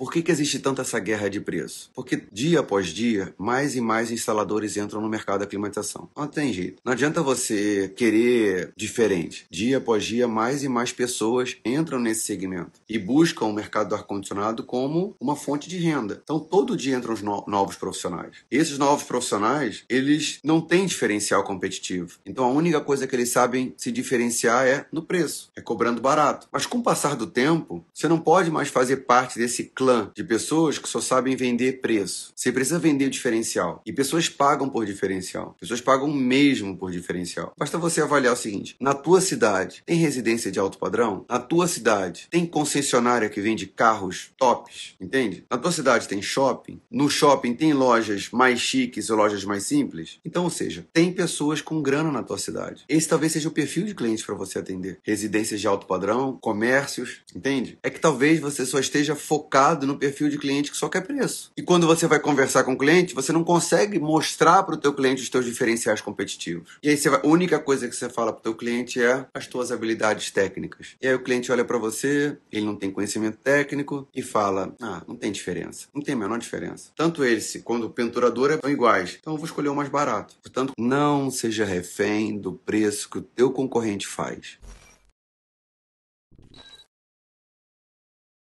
Por que, que existe tanta essa guerra de preço? Porque dia após dia, mais e mais instaladores entram no mercado da climatização. Não tem jeito. Não adianta você querer diferente. Dia após dia, mais e mais pessoas entram nesse segmento e buscam o mercado do ar-condicionado como uma fonte de renda. Então, todo dia entram os no novos profissionais. E esses novos profissionais, eles não têm diferencial competitivo. Então, a única coisa que eles sabem se diferenciar é no preço, é cobrando barato. Mas com o passar do tempo, você não pode mais fazer parte desse clã clã de pessoas que só sabem vender preço. Você precisa vender o diferencial. E pessoas pagam por diferencial. Pessoas pagam mesmo por diferencial. Basta você avaliar o seguinte: na tua cidade tem residência de alto padrão? Na tua cidade tem concessionária que vende carros tops? Entende? Na tua cidade tem shopping? No shopping tem lojas mais chiques ou lojas mais simples? Então, ou seja, tem pessoas com grana na tua cidade. Esse talvez seja o perfil de clientes para você atender. Residências de alto padrão, comércios, entende? É que talvez você só esteja focado no perfil de cliente que só quer preço. E quando você vai conversar com o cliente, você não consegue mostrar para o teu cliente os teus diferenciais competitivos. E aí você vai, a única coisa que você fala para o teu cliente é as tuas habilidades técnicas. E aí o cliente olha para você, ele não tem conhecimento técnico e fala: "Ah, não tem diferença. Não tem a menor diferença. Tanto ele quando o penturador são iguais. Então eu vou escolher o mais barato. Portanto, não seja refém do preço que o teu concorrente faz.